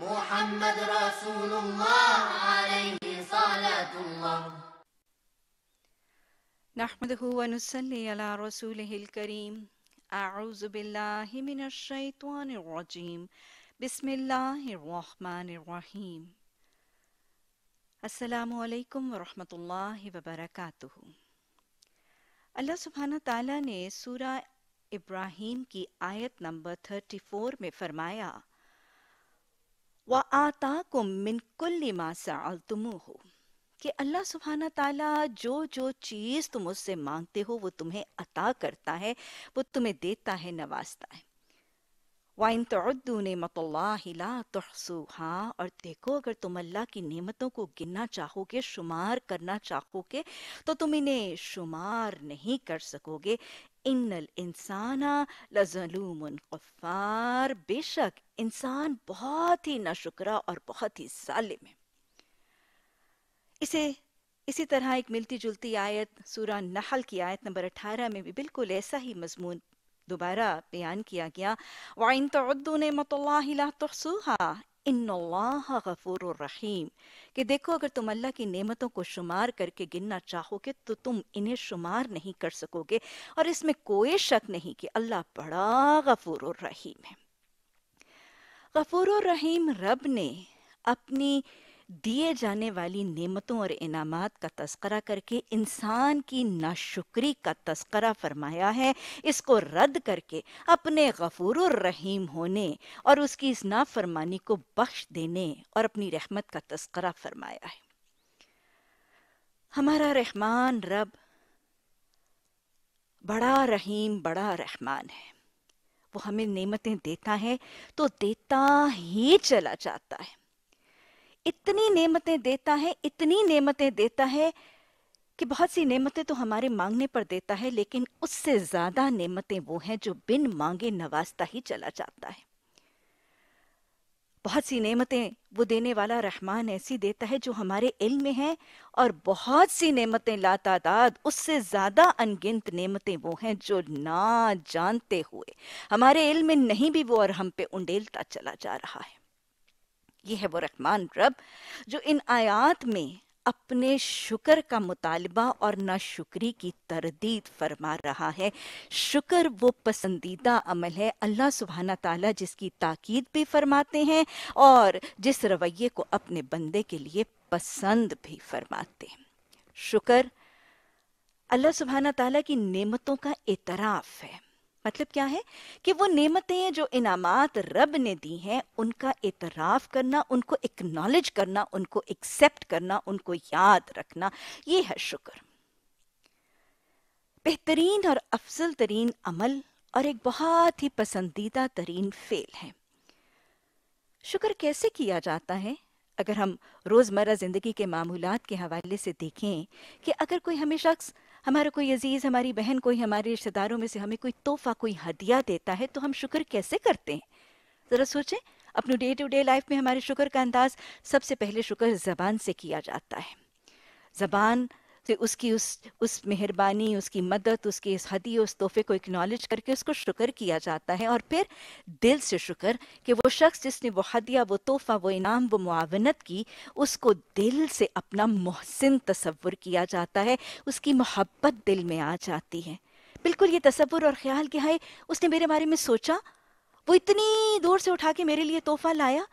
محمد رسول الله عليه صلاة الله نحمده ونصلي على رسوله الكريم أعوذ بالله من الشيطان الرجيم بسم الله الرحمن الرحيم अस्सलाम वालेकुम रहमतुल्लाहि व बरकातुहू अल्लाह सुबहाना ताला ने सूरा इब्राहिम की आयत नंबर 34 में फरमाया व आता को मिनकुल मिनकुल्ली तुम हो कि अल्लाह सुबहाना ताला जो जो चीज़ तुम उससे मांगते हो वो तुम्हें अता करता है वो तुम्हें देता है नवाजता है वाइन तो नमत ला और देखो अगर तुम अल्लाह की नेमतों को गिनना चाहोगे शुमार करना चाहोगे तो तुम इन्हें शुमार नहीं कर सकोगे इन इंसाना लजलूम गफ़ार बेशक इंसान बहुत ही नाशुकरा और बहुत ही सालिम है इसे इसी तरह एक मिलती जुलती आयत सूरा नहल की आयत नंबर 18 में भी बिल्कुल ऐसा ही मजमून दोबारा बयान किया गया वाइन कि देखो अगर तुम अल्लाह की नेमतों को शुमार करके गिनना चाहोगे तो तुम इन्हें शुमार नहीं कर सकोगे और इसमें कोई शक नहीं कि अल्लाह बड़ा गफूर रहीम है गफूर रहीम रब ने अपनी दिए जाने वाली नेमतों और इनामात का तस्करा करके इंसान की नाशुक्री का तस्करा फरमाया है इसको रद्द करके अपने गफूर रहीम होने और उसकी इस नाफरमानी को बख्श देने और अपनी रहमत का तस्करा फरमाया है हमारा रहमान रब बड़ा रहीम बड़ा रहमान है वो हमें नेमतें देता है तो देता ही चला जाता है इतनी नेमतें देता है इतनी नेमतें देता है कि बहुत सी नेमतें तो हमारे मांगने पर देता है लेकिन उससे ज्यादा नेमतें वो हैं जो बिन मांगे नवाजता ही चला जाता है बहुत सी नेमतें वो देने वाला रहमान ऐसी देता है जो हमारे इल्म में है और बहुत सी नेमतें लातादाद उससे ज़्यादा अनगिनत नेमतें वो हैं जो ना जानते हुए हमारे इल्म में नहीं भी वो और हम पे उंडेलता चला जा रहा है ये है वो रहमान रब जो इन आयात में अपने शुक्र का मुतालबा और शुक्री की तरदीद फरमा रहा है शुक्र वो पसंदीदा अमल है अल्लाह सुबहाना ताला जिसकी ताकीद भी फरमाते हैं और जिस रवैये को अपने बंदे के लिए पसंद भी फरमाते हैं शुक्र अल्लाह सुबहाना ताला की नेमतों का एतराफ़ है मतलब क्या है कि वो नेमतें हैं जो इनामात रब ने दी हैं उनका एतराफ़ करना उनको एक्नॉलेज करना उनको एक्सेप्ट करना उनको याद रखना ये है शुक्र बेहतरीन और अफजल तरीन अमल और एक बहुत ही पसंदीदा तरीन फेल है शुक्र कैसे किया जाता है अगर हम रोज़मर्रा ज़िंदगी के मामूलात के हवाले से देखें कि अगर कोई हमें शख्स हमारा कोई अजीज़ हमारी बहन कोई हमारे रिश्तेदारों में से हमें कोई तोहफा कोई हदिया देता है तो हम शुक्र कैसे करते हैं ज़रा सोचें अपने डे टू डे लाइफ में हमारे शुक्र का अंदाज सबसे पहले शुक्र ज़बान से किया जाता है ज़बान तो उसकी उस उस मेहरबानी उसकी मदद उसके इस हदी उस तोहफे को इकनॉलेज करके उसको शुक्र किया जाता है और फिर दिल से शुक्र कि वो शख्स जिसने वो हदिया वो तोहफ़ा वो इनाम वो मुआवनत की उसको दिल से अपना मोहसिन तस्वुर किया जाता है उसकी मोहब्बत दिल में आ जाती है बिल्कुल ये तस्वुर और ख्याल क्या है उसने मेरे बारे में सोचा वो इतनी दूर से उठा के मेरे लिए तोहफ़ा लाया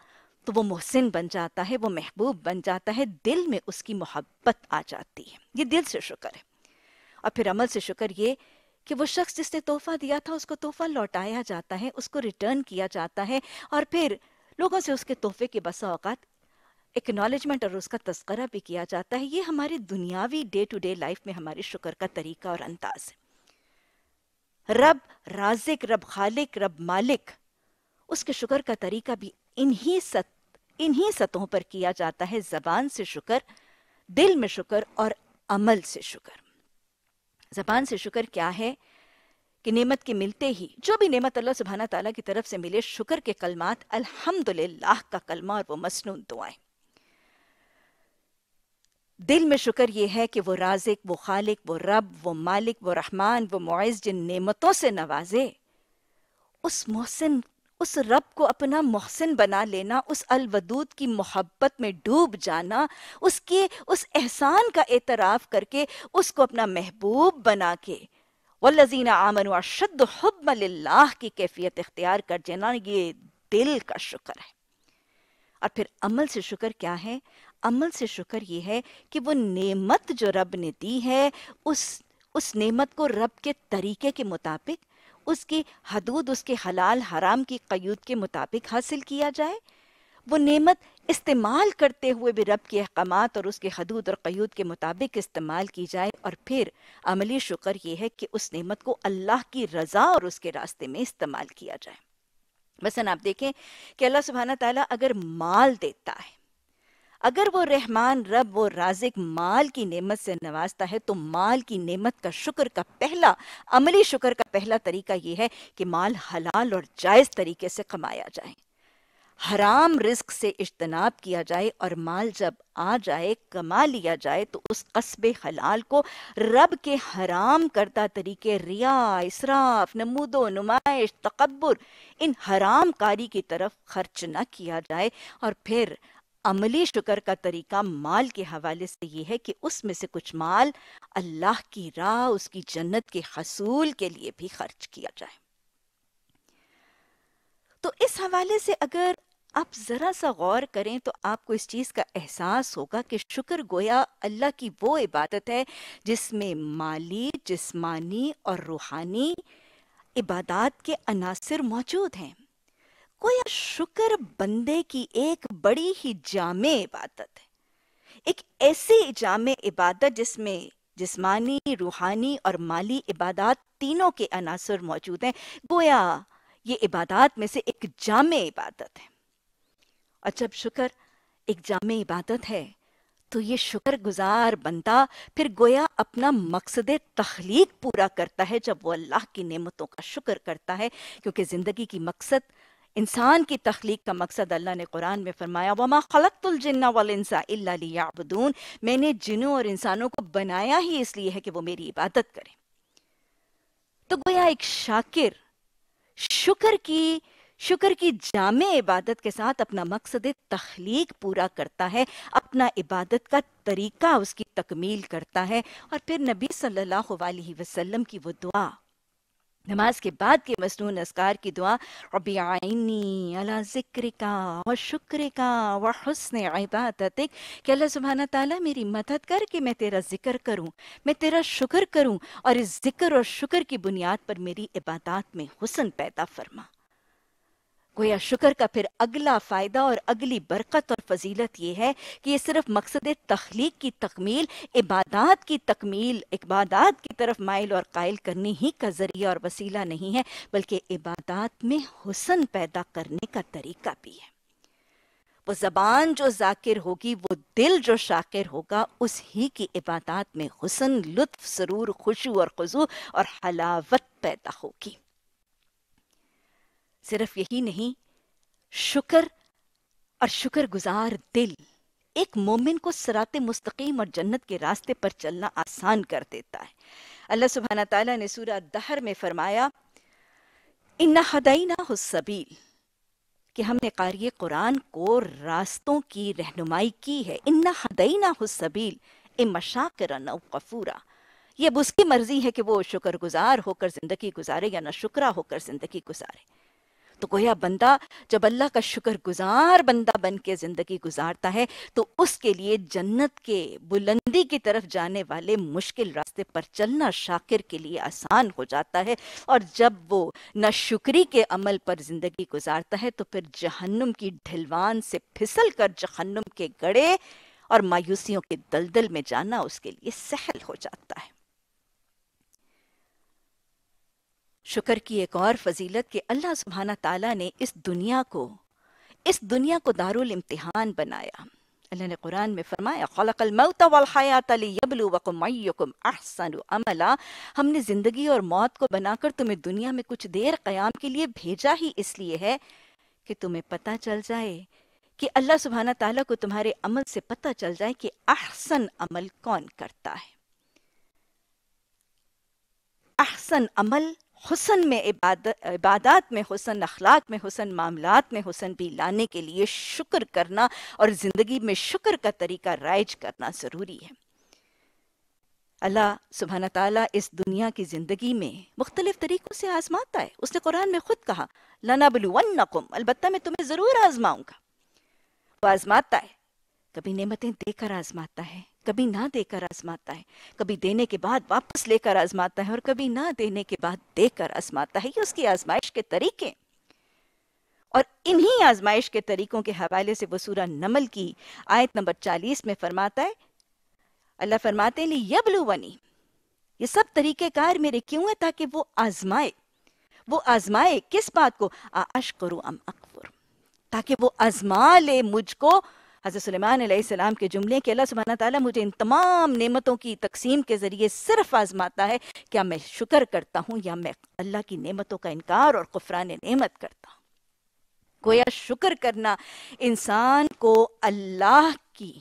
तो वो मोहसिन बन जाता है वो महबूब बन जाता है दिल में उसकी मोहब्बत आ जाती है ये दिल से शुक्र है और फिर अमल से शुक्र ये कि वो शख्स जिसने तोहफा दिया था उसको तोहफा लौटाया जाता है उसको रिटर्न किया जाता है और फिर लोगों से उसके तोहफे के बसा औकात एक्नॉलेजमेंट और उसका तस्करा भी किया जाता है ये हमारी दुनियावी डे टू डे लाइफ में हमारे शुक्र का तरीका और अंदाज है रब राजिक रब खालिक रब मालिक उसके शुक्र का तरीका भी इन्हीं सत इन्हीं सतहों पर किया जाता है जबान से शुक्र दिल में शुक्र और अमल से शुक्र जबान से शुक्र क्या है कि नेमत के मिलते ही जो भी नेमत अल्लाह सुबहाना तला की तरफ से मिले शुक्र के कलमात अल्हम्दुलिल्लाह का कलमा और वो मसनून दुआएं दिल में शुक्र यह है कि वो राजिक वो खालिक वो रब वो मालिक वो रहमान वो मुआज़ जिन नेमतों से नवाजे उस मोहसिन उस रब को अपना मोहसिन बना लेना उस अलवदूद की मोहब्बत में डूब जाना उसके उस एहसान का एतराफ़ करके उसको अपना महबूब बना के वल्लजीना आमन अशद हब्ला की कैफियत इख्तियार कर देना ये दिल का शुक्र है और फिर अमल से शुक्र क्या है अमल से शुक्र ये है कि वो नेमत जो रब ने दी है उस उस नेमत को रब के तरीके के मुताबिक उसकी हदूद उसके हलाल हराम की कयूद के मुताबिक हासिल किया जाए वो नेमत इस्तेमाल करते हुए भी रब के अहकाम और उसके हदूद और कयूद के मुताबिक इस्तेमाल की जाए और फिर अमली शुक्र ये है कि उस नेमत को अल्लाह की रज़ा और उसके रास्ते में इस्तेमाल किया जाए मसन आप देखें कि अल्लाह सुबहाना तला अगर माल देता है अगर वो रहमान रब वो राजिक माल की नेमत से नवाजता है तो माल की नेमत का शुक्र का पहला अमली शुक्र का पहला तरीका ये है कि माल हलाल और जायज़ तरीके से कमाया जाए हराम रिस्क से इज्तनाब किया जाए और माल जब आ जाए कमा लिया जाए तो उस कस्ब हलाल को रब के हराम करता तरीके रिया इसराफ नमूदो नुमाइश तकबर इन हराम कारी की तरफ खर्च न किया जाए और फिर अमली शुक्र का तरीका माल के हवाले से ये है कि उसमें से कुछ माल अल्लाह की राह उसकी जन्नत के हसूल के लिए भी खर्च किया जाए तो इस हवाले से अगर आप ज़रा सा गौर करें तो आपको इस चीज़ का एहसास होगा कि शुक्र गोया अल्लाह की वो इबादत है जिसमें माली जिस्मानी और रूहानी इबादत के अनासर मौजूद हैं कोई शुक्र बंदे की एक बड़ी ही जामे इबादत है एक ऐसी जामे इबादत जिसमें जिस्मानी रूहानी और माली इबादत तीनों के अनासर मौजूद हैं गोया ये इबादत में से एक जाम इबादत है और जब शुक्र एक जाम इबादत है तो ये शुक्र गुजार बनता फिर गोया अपना मकसद तख्लीक पूरा करता है जब वो अल्लाह की नेमतों का शुक्र करता है क्योंकि ज़िंदगी की मकसद इंसान की तख्लीक का मकसद अल्लाह ने कुरान में फरमाया वमा खलतुलजन्ना वलसा मैंने जिनों और इंसानों को बनाया ही इसलिए है कि वो मेरी इबादत करें तो गोया एक शाकिर शुक्र की शुक्र की जाम इबादत के साथ अपना मकसद तख्लीक पूरा करता है अपना इबादत का तरीका उसकी तकमील करता है और फिर नबी सल्लल्लाहु अलैहि वसल्लम की वो दुआ नमाज के बाद के मसनू असकार की दुआ रबी अला ज़िक्र का व शुक्र का व हसन इबादत कि अल्लाह सुबहाना ताला मेरी मदद कर कि मैं तेरा ज़िक्र करूँ मैं तेरा शुक्र करूँ और इस ज़िक्र और शुक्र की बुनियाद पर मेरी इबादत में हुसन पैदा फरमा गोया शुक्र का फिर अगला फ़ायदा और अगली बरकत और फजीलत यह है कि ये सिर्फ मकसद तख्लीक की तकमील इबादात की तकमील इबादात की तरफ माइल और कायल करने ही का ज़रिया और वसीला नहीं है बल्कि इबादत में हुसन पैदा करने का तरीका भी है वो जबान जो जाकिर होगी वो दिल जो शाकिर होगा उस ही की इबादात में हुसन लुत्फ सरूर खुशू और खुजू और हलावत पैदा होगी सिर्फ यही नहीं शुक्र और शुक्रगुजार दिल एक मोमिन को सरात मुस्तकीम और जन्नत के रास्ते पर चलना आसान कर देता है अल्लाह सुबहाना तला ने सूरा दहर में फरमाया इन्ना हदईना सबील कि हमने कारी कुरान को रास्तों की रहनुमाई की है इन्ना हदईना ए इमशाकर नफ़ूरा यह अब उसकी मर्जी है कि वो शुक्रगुजार होकर ज़िंदगी गुजारे या ना शुक्रा होकर ज़िंदगी गुजारे तो गोया बंदा जब अल्लाह का शुक्र गुजार बंदा बन के जिंदगी गुजारता है तो उसके लिए जन्नत के बुलंदी की तरफ जाने वाले मुश्किल रास्ते पर चलना शाकिर के लिए आसान हो जाता है और जब वो शुक्री के अमल पर जिंदगी गुजारता है तो फिर जहन्नुम की ढिलवान से फिसल कर जहन्नुम के गड़े और मायूसियों के दलदल में जाना उसके लिए सहल हो जाता है शुक्र की एक और फजीलत के अल्लाह सुबहाना ताला ने इस दुनिया को इस दुनिया को दारुल इम्तिहान बनाया अल्लाह ने कुरान में फरमाया हमने जिंदगी और मौत को बनाकर तुम्हें दुनिया में कुछ देर कयाम के लिए भेजा ही इसलिए है कि तुम्हें पता चल जाए कि अल्लाह सुबहाना ताला को तुम्हारे अमल से पता चल जाए कि अहसन अमल कौन करता है अहसन अमल हुसन में इबादत इबादत में हुसन अखलाक में हुसन मामलात में हुसन भी लाने के लिए शुक्र करना और ज़िंदगी में शुक्र का तरीका राइज करना ज़रूरी है अल्लाह सुबहान ताला इस दुनिया की ज़िंदगी में मुख्तलिफ तरीक़ों से आजमाता है उसने कुरान में ख़ुद कहा लना बलुवन्नकुम अलबत् मैं तुम्हें ज़रूर आजमाऊँगा वो आजमाता है कभी नेमतें देकर आजमाता है कभी ना देकर आजमाता है कभी देने के बाद वापस लेकर आजमाता है और कभी ना देने के बाद देकर आजमाता है ये उसकी आजमाइश के तरीके और इन्हीं आजमाइश के तरीकों के हवाले से वसूरा नमल की आयत नंबर 40 में फरमाता है अल्लाह फरमाते ली वनी ये सब तरीकेकार मेरे क्यों है ताकि वो आजमाए वो आजमाए किस बात को आश करो अम अकबर ताकि वो आजमा ले मुझको हज़रत सलेमान के जुमले के अल्लाह सुबहाना ताली मुझे इन तमाम नेमतों की तकसीम के ज़रिए सिर्फ आजमाता है क्या मैं शुक्र करता हूँ या मैं अल्लाह की नेमतों का इनकार और कुफरान नेमत करता हूँ गोया शुक्र करना इंसान को अल्लाह की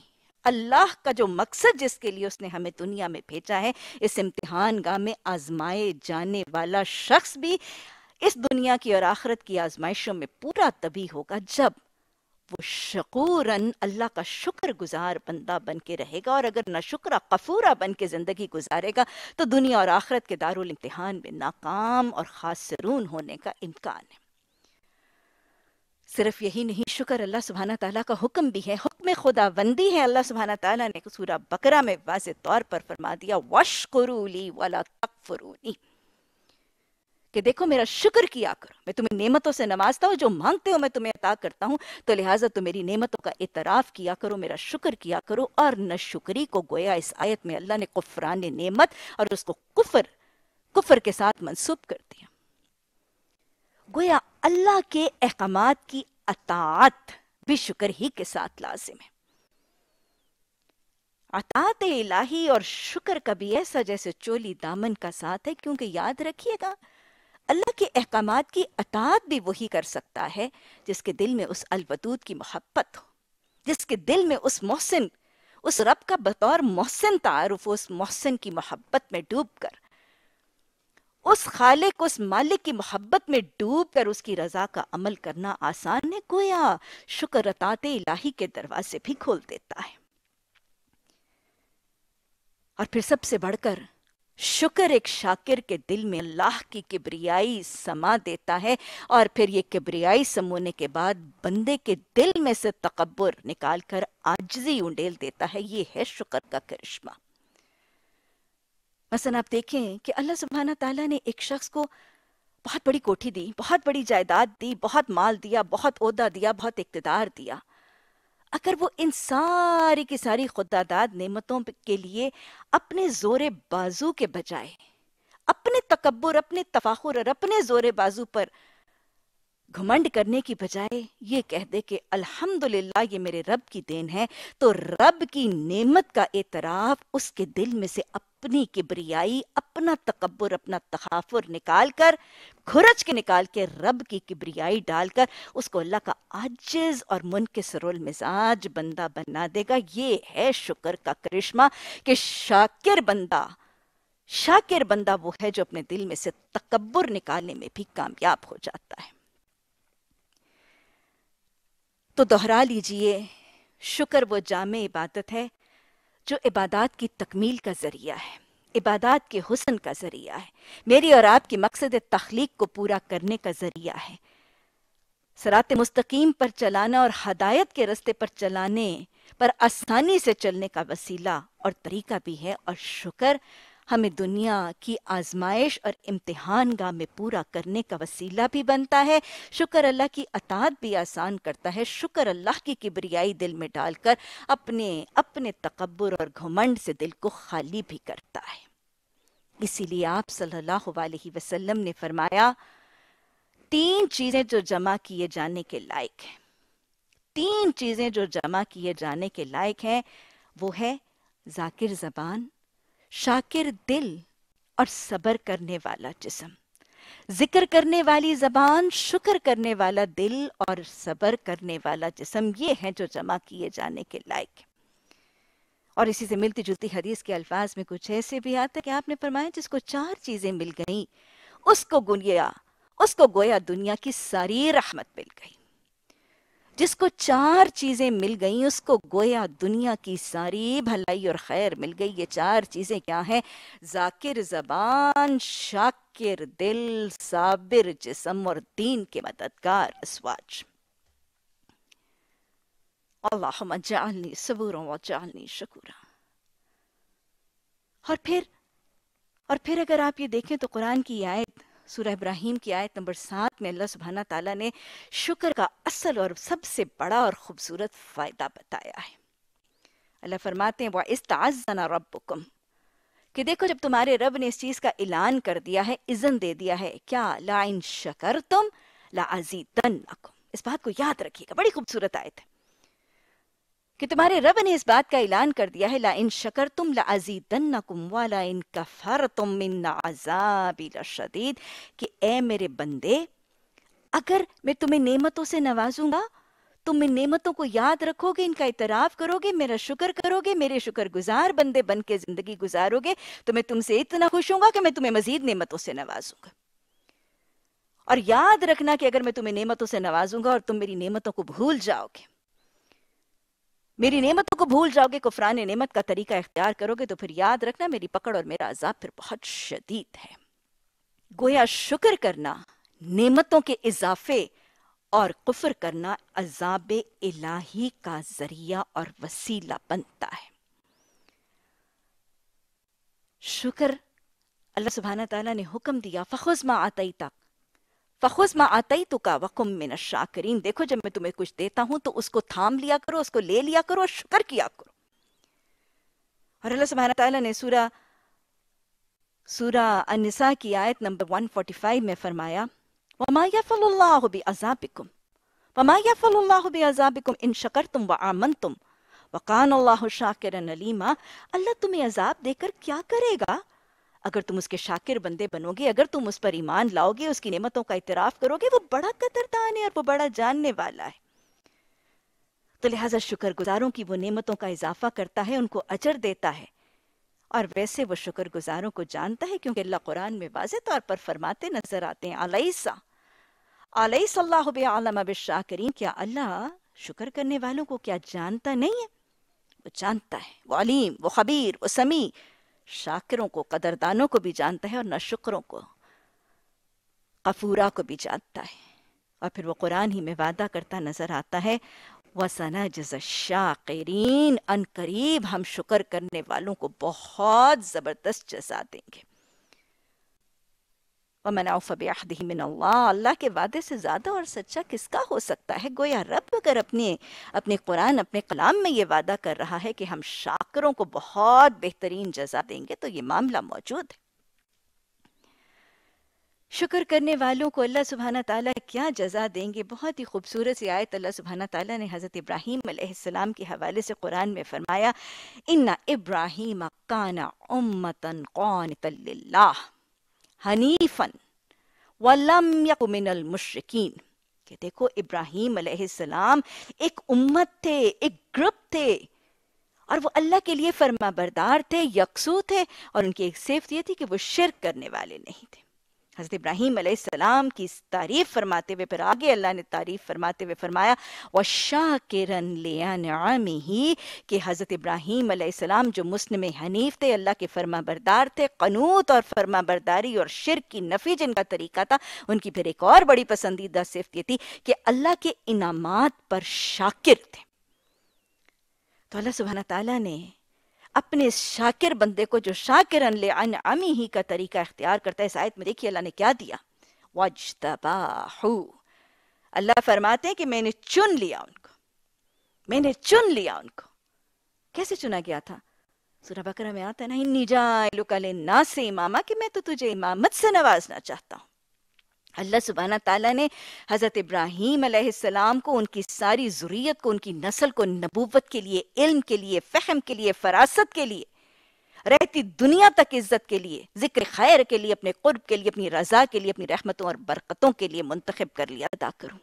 अल्लाह का जो मकसद जिसके लिए उसने हमें दुनिया में भेजा है इस इम्तिहान गाह में आजमाए जाने वाला शख्स भी इस दुनिया की और आखरत की आजमाइशों में पूरा तभी होगा जब वो शकूरन अल्लाह का शुक्र गुजार बंदा बन के रहेगा और अगर ना शुक्र कफूरा बन के ज़िंदगी गुजारेगा तो दुनिया और आखरत के दारुल इम्तिहान में नाकाम और खासरून होने का इम्कान है सिर्फ यही नहीं शुक्र अल्लाह सुबहाना ताला का हुक्म भी है हुक्म खुदाबंदी है अल्लाह सुबहाना ताला ने सूरा बकरा में वाज तौर पर फरमा दिया वश करूली वाला तकफरूनी कि देखो मेरा शुक्र किया करो मैं तुम्हें नेमतों से नवाजता हूँ जो मांगते हो मैं तुम्हें अता करता हूँ तो लिहाजा तुम मेरी नेमतों का इतराफ़ किया करो मेरा शुक्र किया करो और न शुक्री को गोया इस आयत में अल्लाह ने कुफरान नेमत और उसको कुफर कुफर के साथ मनसूब कर दिया गोया अल्लाह के अहकाम की अतात भी शुक्र ही के साथ लाजिम है अतात इलाही और शुक्र का भी ऐसा जैसे चोली दामन का साथ है क्योंकि याद रखिएगा अल्लाह के अहकाम की अतात भी वही कर सकता है जिसके दिल में उस अलवदूद की मोहब्बत हो जिसके दिल में उस मोहसिन उस रब का बतौर मोहसिन तारुफ उस मोहसिन की मोहब्बत में डूब कर उस खालिक उस मालिक की मोहब्बत में डूब कर उसकी रजा का अमल करना आसान है गोया शुक्र रताते इलाही के दरवाजे भी खोल देता है और फिर सबसे बढ़कर शुक्र एक शाकिर के दिल में अल्लाह की किबरियाई समा देता है और फिर ये किबरियाई समोने के बाद बंदे के दिल में से तकबर निकाल कर आजजी उंडेल देता है ये है शुक्र का करिश्मा मसन आप देखें कि अल्लाह सुबहाना तला ने एक शख्स को बहुत बड़ी कोठी दी बहुत बड़ी जायदाद दी बहुत माल दिया बहुत उहदा दिया बहुत इकतदार दिया अगर वो इन सारी की सारी खुदादाद नेमतों के लिए अपने जोरे बाजू के बजाय अपने तकबर अपने तफाखुर और अपने जोर बाजू पर घमंड करने की बजाय ये कह दे कि अल्हम्दुलिल्लाह ये मेरे रब की देन है तो रब की नेमत का एतराफ उसके दिल में से अपनी किबरियाई अपना तकबर अपना तखाफुर निकाल कर खुरच के निकाल के रब की किबरियाई डालकर उसको अल्लाह का आजिज और मुनकसरुल मिजाज बंदा बना देगा ये है शुक्र का करिश्मा कि शाकिर बंदा शाकिर बंदा वो है जो अपने दिल में से तकबर निकालने में भी कामयाब हो जाता है तो दोहरा लीजिए शुक्र वो जाम इबादत है जो इबादत की तकमील का ज़रिया है इबादत के हुसन का ज़रिया है मेरी और आपकी मकसद तख्लीक को पूरा करने का ज़रिया है सरात मुस्तकीम पर चलाना और हदायत के रस्ते पर चलाने पर आसानी से चलने का वसीला और तरीका भी है और शुक्र हमें दुनिया की आजमाइश और इम्तिहान गाह में पूरा करने का वसीला भी बनता है शुक्र अल्लाह की अतात भी आसान करता है शुक्र अल्लाह की किबरियाई दिल में डालकर अपने अपने तकबर और घमंड से दिल को खाली भी करता है इसीलिए आप सल्लल्लाहु अलैहि वसल्लम ने फरमाया तीन चीजें जो जमा किए जाने के लायक हैं तीन चीजें जो जमा किए जाने के लायक हैं वो है जाकिर जबान शाकिर दिल और सबर करने वाला जिसम जिक्र करने वाली जबान शुक्र करने वाला दिल और सबर करने वाला जिसम ये हैं जो जमा किए जाने के लायक और इसी से मिलती जुलती हदीस के अल्फाज में कुछ ऐसे भी आते कि आपने फरमाया जिसको चार चीजें मिल गई उसको गुनिया उसको गोया दुनिया की सारी रहमत मिल गई जिसको चार चीजें मिल गई उसको गोया दुनिया की सारी भलाई और खैर मिल गई ये चार चीजें क्या हैं जाकिर जबान शाकिर दिल साबिर जिसम और दीन के मददगार स्वाच अल्लाह जालनी सबूरों व जालनी शकूरा और फिर और फिर अगर आप ये देखें तो कुरान की आयत सूरह इब्राहिम की आयत नंबर सात में अल्लाह सुबहाना ताला ने शुक्र का असल और सबसे बड़ा और खूबसूरत फ़ायदा बताया है अल्लाह फरमाते हैं वाइस ताजना रबुकुम कि देखो जब तुम्हारे रब ने इस चीज़ का ऐलान कर दिया है इज़न दे दिया है क्या ला इन शकर तुम ला अजीतन इस बात को याद रखिएगा बड़ी खूबसूरत आयत है कि तुम्हारे रब ने इस बात का ऐलान कर दिया है ला इन शकर तुम लाजीदन्नकुम वाला इन कफर तुम इन शदीद कि ए मेरे बंदे अगर मैं तुम्हें नेमतों से नवाजूंगा तुम इन नेमतों को याद रखोगे इनका इतराफ करोगे मेरा शुक्र करोगे मेरे शुक्र गुजार बंदे बन के जिंदगी गुजारोगे तो मैं तुमसे इतना खुश हूंगा कि मैं तुम्हें मजीद नेमतों से नवाजूंगा और याद रखना कि अगर मैं तुम्हें नेमतों से नवाजूंगा और तुम मेरी नेमतों को भूल जाओगे मेरी नेमतों को भूल जाओगे कुफरान नेमत का तरीका इख्तियार करोगे तो फिर याद रखना मेरी पकड़ और मेरा अजाब फिर बहुत शदीद है गोया शुक्र करना नेमतों के इजाफे और कुफर करना अजाब इलाही का जरिया और वसीला बनता है शुक्र अल्लाह सुबहाना तला ने हुक्म दिया फ़खुज मा आतई फखुज मा आतई तो का वकुम मिन शाकरीन देखो जब मैं तुम्हें कुछ देता हूं तो उसको थाम लिया करो उसको ले लिया करो और शुक्र किया करो और अल्लाह सुबहाना तआला ने सूरा सूरा अनिसा की आयत नंबर 145 में फरमाया वमा यफलुल्लाहु बिअज़ाबिकुम वमा यफलुल्लाहु बिअज़ाबिकुम इन शकरतुम व आमनतुम वकान अल्लाह शाकिरन अलीमा अल्लाह तुम्हें अजाब देकर क्या करेगा अगर तुम उसके शाकिर बंदे बनोगे अगर तुम उस पर ईमान लाओगे उसकी नेमतों का इतराफ करोगे वो बड़ा कदरदान है और वो बड़ा जानने वाला है तो लिहाजा शुक्रगुजारों की वो नेमतों का इजाफा करता है उनको अजर देता है और वैसे वो शुक्रगुजारों को जानता है क्योंकि अल्लाह कुरान में वाज तौर पर फरमाते नजर आते हैं अलैसा अलैसल्लाम शाकरीन क्या अल्लाह शुक्र करने वालों को क्या जानता नहीं है वो जानता है वो अलीम वो खबीर वो समी शाकिरों को कदरदानों को भी जानता है और न शुक्रों को कफूरा को भी जानता है और फिर वो कुरान ही में वादा करता नजर आता है वसना जजाकरीन अन करीब हम शुक्र करने वालों को बहुत ज़बरदस्त जजा देंगे वमनाउफ़ बेहदी मिन अल्लाह अल्लाह के वादे से ज़्यादा और सच्चा किसका हो सकता है गोया रब अगर अपने अपने कुरान अपने कलाम में ये वादा कर रहा है कि हम शाकरों को बहुत बेहतरीन जजा देंगे तो ये मामला मौजूद है शुक्र करने वालों को अल्लाह सुबहाना ताला क्या जजा देंगे बहुत ही खूबसूरत सी आयत अल्लाह सुबहाना ताला ने हज़रत इब्राहीम अलैहिस्सलाम के हवाले से कुरान में फरमाया इन्ना इब्राहीम काना उम्मतन कौन तल्लाह हनीफन वलम यकुमिनल मुशरकिन कि देखो इब्राहिम अलैहिस्सलाम एक उम्मत थे एक ग्रुप थे और वो अल्लाह के लिए फर्मा बरदार थे यकसू थे और उनकी एक सिफत ये थी कि वो शिरक करने वाले नहीं थे हज़रत इब्राहिम सलाम की तारीफ़ फरमाते हुए फिर आगे अल्लाह ने तारीफ़ फरमाते हुए फरमाया व शाह किरन लियानामी ही कि हज़रत इब्राहिम सलाम जो मुस्लिम हनीफ थे अल्लाह के फरमा बरदार थे कनूत और फरमा बरदारी और शिर की नफ़ी जिनका तरीका था उनकी फिर एक और बड़ी पसंदीदा सिफत ये थी कि अल्लाह के इनामात पर शाकिर थे तो अल्लाह सुबहाना ताली ने अपने शाकिर बंदे को जो शाकिर अन अमी ही का तरीका इख्तियार करता है इस आयत में देखिए अल्लाह ने क्या दिया वजतबाहू अल्लाह फरमाते हैं कि मैंने चुन लिया उनको मैंने चुन लिया उनको कैसे चुना गया था सूरह बकरा में आता है ना निजा लुकाले ना से इमामा कि मैं तो तुझे इमामत से नवाजना चाहता हूँ अल्लाह सुबहाना ताला ने हज़रत इब्राहिम अलैहिस्सलाम को उनकी सारी जरूरीत को उनकी नस्ल को नबूवत के लिए इल्म के लिए फ़हम के लिए फ़रासत के लिए रहती दुनिया तक इज्जत के लिए जिक्र खैर के लिए अपने कुर्ब के लिए अपनी रजा के लिए अपनी रहमतों और बरकतों के लिए मुंतखब कर लिया अदा करूँ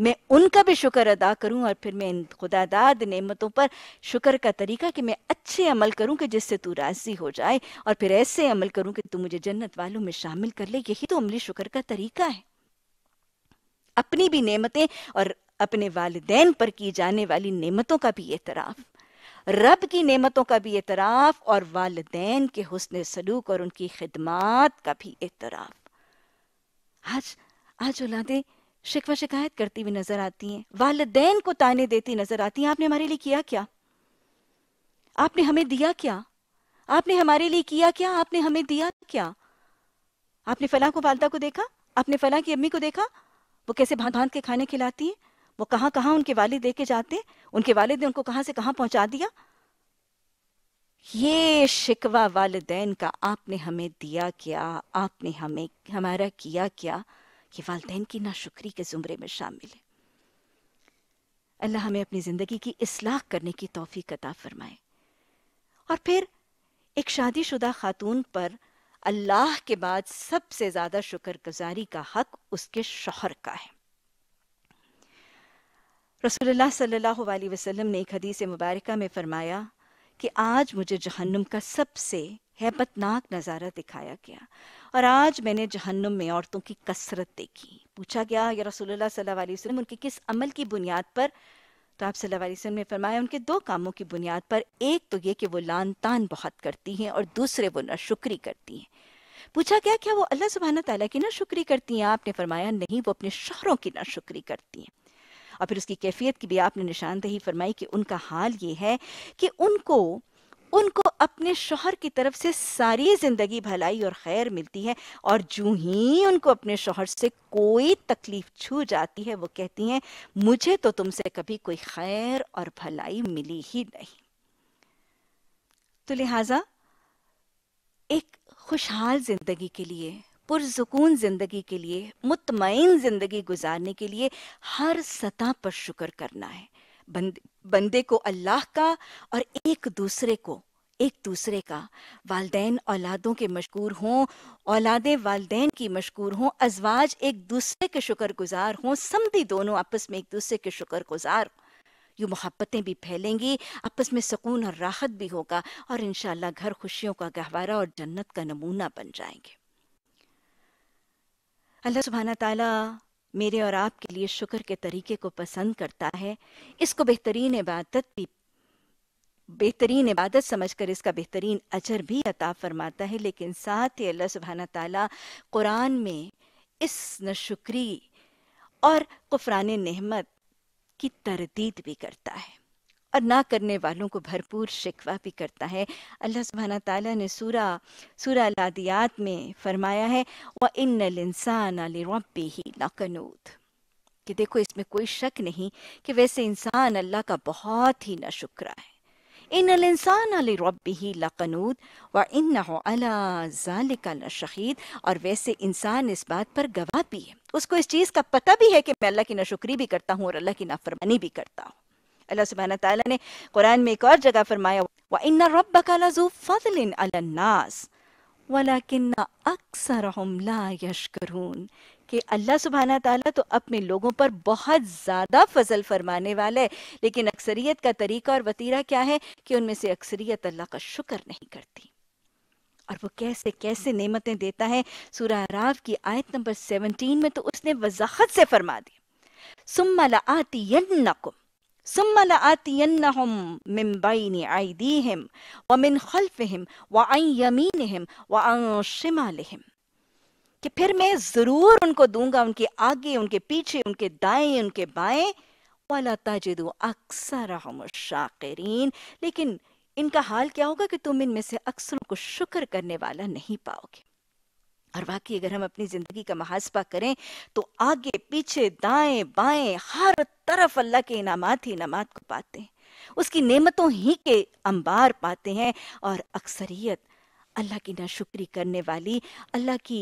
मैं उनका भी शुक्र अदा करूं और फिर मैं इन खुदादाद नेमतों पर शुक्र का तरीका कि मैं अच्छे अमल करूं कि जिससे तू राजी हो जाए और फिर ऐसे अमल करूं कि तू मुझे जन्नत वालों में शामिल कर ले यही तो अमली शुक्र का तरीका है अपनी भी नेमतें और अपने वालदेन पर की जाने वाली नेमतों का भी एतराफ़ रब की नेमतों का भी एतराफ़ और वालदेन के हसन सलूक और उनकी खिदमात का भी एतराफ़ आज आज औलादे शिकवा शिकायत करती हुई नजर आती हैं वाले को ताने देती नजर आती हैं आपने हमारे लिए किया क्या आपने हमें दिया क्या आपने हमारे लिए किया क्या आपने हमें दिया क्या आपने फला को वालदा को देखा आपने फला की अम्मी को देखा वो कैसे भांत भांत के खाने खिलाती हैं वो कहाँ कहाँ उनके वाले दे के जाते उनके वाले ने उनको कहाँ से कहाँ पहुंचा दिया ये शिकवा वालदेन का आपने हमें दिया क्या आपने हमें हमारा किया क्या ये वालदेन की नाशुक्री के ज़ुमरे में शामिल है अल्लाह हमें अपनी ज़िंदगी की इसलाह करने की तोहफी कता फरमाए और फिर एक शादीशुदा खातून पर अल्लाह के बाद सबसे ज़्यादा शुक्रगुजारी का हक उसके शोहर का है रसोल्ला सल्लल्लाहु अलैहि वसल्लम ने एक हदीस मुबारका में फरमाया कि आज मुझे जहन्नुम का सबसे हैबतनाक नज़ारा दिखाया गया और आज मैंने जहन्नुम में औरतों की कसरत देखी पूछा गया या रसोल्ला सल्लल्लाहु अलैहि वसल्लम उनके किस अमल की बुनियाद पर तो आप सल्लल्लाहु अलैहि वसल्लम ने फरमाया उनके दो कामों की बुनियाद पर एक तो ये कि वो लान तान बहुत करती हैं और दूसरे वो नशुक्री करती हैं पूछा गया क्या वो अल्लाह सुबहाना तला की ना शुक्री करती हैं आपने फरमाया नहीं वो अपने शहरों की ना शुक्री करती हैं और फिर उसकी कैफियत की भी आपने निशानदेही फरमाई कि उनका हाल ये है कि उनको उनको अपने शोहर की तरफ से सारी जिंदगी भलाई और खैर मिलती है और जू ही उनको अपने शोहर से कोई तकलीफ छू जाती है वो कहती हैं मुझे तो तुमसे कभी कोई खैर और भलाई मिली ही नहीं तो लिहाजा एक खुशहाल जिंदगी के लिए पुरसकून जिंदगी के लिए मुतमिन जिंदगी गुजारने के लिए हर सतह पर शुक्र करना है बंद बंदे को अल्लाह का और एक दूसरे को एक दूसरे का वालदेन औलादों के मशहूर हों औलादे वालदेन की मशहूर हों अजवाज एक दूसरे के शुक्रगुजार हों समी दोनों आपस में एक दूसरे के शुक्रगुजार यूँ मोहब्बतें भी फैलेंगी आपस में सुकून और राहत भी होगा और इन घर खुशियों का गहवारा और जन्नत का नमूना बन जाएंगे अल्लाह सुबहाना ताला मेरे और आपके लिए शुक्र के तरीके को पसंद करता है इसको बेहतरीन इबादत भी बेहतरीन इबादत समझकर इसका बेहतरीन अजर भी अता फरमाता है लेकिन साथ ही अल्लाह सुबहाना ताला कुरान में इस नशुक्री और कुफरान नहमत की तरदीद भी करता है और ना करने वालों को भरपूर शिकवा भी करता है अल्लाह सुबहाना ताला ने सूरा सूरा लादियात में फरमाया है व इन इंसान रबी ही लकनूत कि देखो इसमें कोई शक नहीं कि वैसे इंसान अल्लाह का बहुत ही ना नशुक्रा है इन इंसान अली रब ही लकनूद व इन अला शहीद और वैसे इंसान इस बात पर गवाह भी है उसको इस चीज़ का पता भी है कि मैं अल्लाह की ना शुक्री भी करता हूँ और अल्लाह की नाफरमानी भी करता हूँ अल्लाह सुबहान तला ने कुरान में एक और जगह फरमाया व इन रब लजू फजलिन अलन्नास वलाकिन अक्सर ला यशकरून कि अल्लाह सुबहाना ताला तो अपने लोगों पर बहुत ज़्यादा फजल फरमाने वाला है लेकिन अक्सरियत का तरीका और वतीरा क्या है कि उनमें से अक्सरियत अल्लाह का शुक्र नहीं करती और वो कैसे कैसे नेमतें देता है सूरा राव की आयत नंबर 17 में तो उसने वजाहत से फरमा दी सुम्मा ला आती यन्नकुम ثم لآتينهم من بين أيديهم ومن خلفهم وعن يمينهم وعن شمالهم कि फिर मैं जरूर उनको दूंगा उनके आगे उनके पीछे उनके दाएं उनके बाएं वाला तजदू अक्सर हम शाकिरीन लेकिन इनका हाल क्या होगा कि तुम इनमें से अक्सरों को शुक्र करने वाला नहीं पाओगे और वाकई अगर हम अपनी जिंदगी का मुहासबा करें तो आगे पीछे दाएं बाएं हर तरफ अल्लाह के इनामत ही इनामत को पाते हैं उसकी नेमतों ही के अंबार पाते हैं और अक्सरियत अल्लाह की नाशुक्री करने वाली अल्लाह की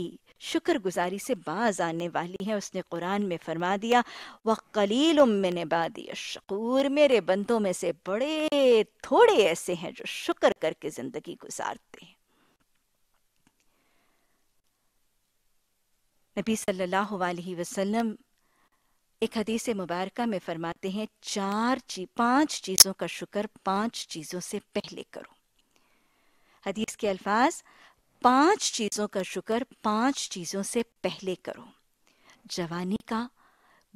शुक्रगुजारी से बाज आने वाली है उसने कुरान में फरमा दिया व कलील मैंने बादी शकूर मेरे बंदों में से बड़े थोड़े ऐसे हैं जो शुक्र करके ज़िंदगी गुजारते हैं नबी सल्लल्लाहु अलैहि वसल्लम एक हदीस मुबारक में फरमाते हैं चार ची, पांच चीज़ों का शुक्र पांच चीज़ों से पहले करो हदीस के अल्फाज पांच चीज़ों का शुक्र पांच चीज़ों से पहले करो जवानी का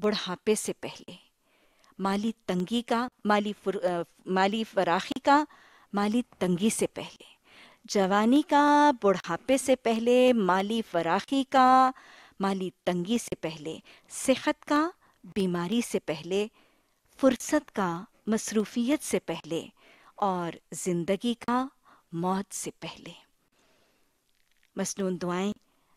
बुढ़ापे से पहले माली तंगी का माली फुर, आ, माली फराखी का माली तंगी से पहले जवानी का बुढ़ापे से पहले माली फराखी का माली तंगी से पहले सेहत का बीमारी से पहले फुर्सत का मसरूफियत से पहले और ज़िंदगी का मौत से पहले मसनून दुआएं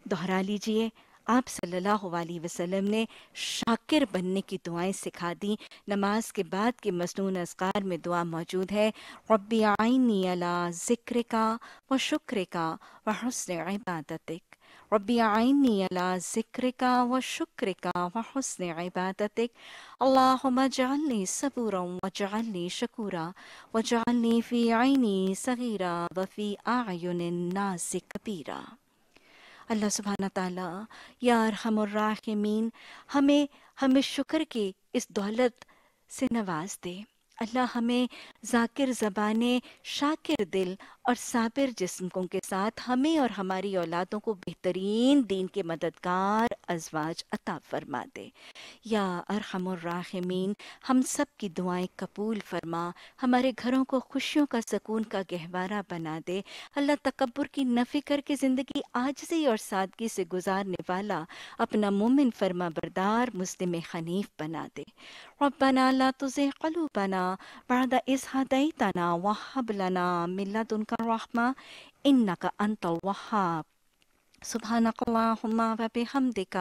दोहरा लीजिए आप सल्लल्लाहु अलैहि वसल्लम ने शाकिर बनने की दुआएं सिखा दी नमाज के बाद के मसनून असकार में दुआ मौजूद है रब्बी आइनी अला जिक्र का व शुक्र का व हसन इबादतिक रब आइनी अला ज़िक्रिका व शुक्रिका व हसन इबादतिक अल्लाहुम्मा जालनी सबूरा व जालनी शकूरा व जालनी फ़ी आइनी सगीरा व आयुन नाज कबीरा अल्लाह सुबहाना ताला यार हमर्राहमीन हमें हमें शुक्र की इस दौलत से नवाज दे अल्लाह हमें जाकिर ज़बान शाकिर दिल और साबिर जिसमों के साथ हमें और हमारी औलादों को बेहतरीन दीन के मददगार अजवाज अता फरमा दे या अरहमर्राहमीन हम सब की दुआएं कबूल फरमा हमारे घरों को खुशियों का सकून का गहवारा बना दे अल्लाह तकबर की नफ़ी करके ज़िंदगी आजजी और सादगी से गुजारने वाला अपना मुमिन फरमा बरदार मुस्लिम खनीफ बना दे बना ला तुझे कलू बना बड़ा इस हदई तना वहाब लना मिल्ला तुनका रहमा इन्ना का अंत वहाब سبحانك اللهم وبحمدك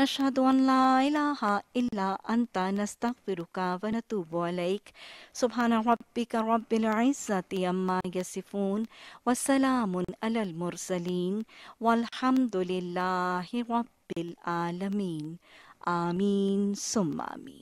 نشهد أن لا إله إلا أنت نستغفرك ونتوب إليك سبحان ربك رب العزة عما يصفون وسلام على المرسلين والحمد لله رب العالمين آمين ثم آمين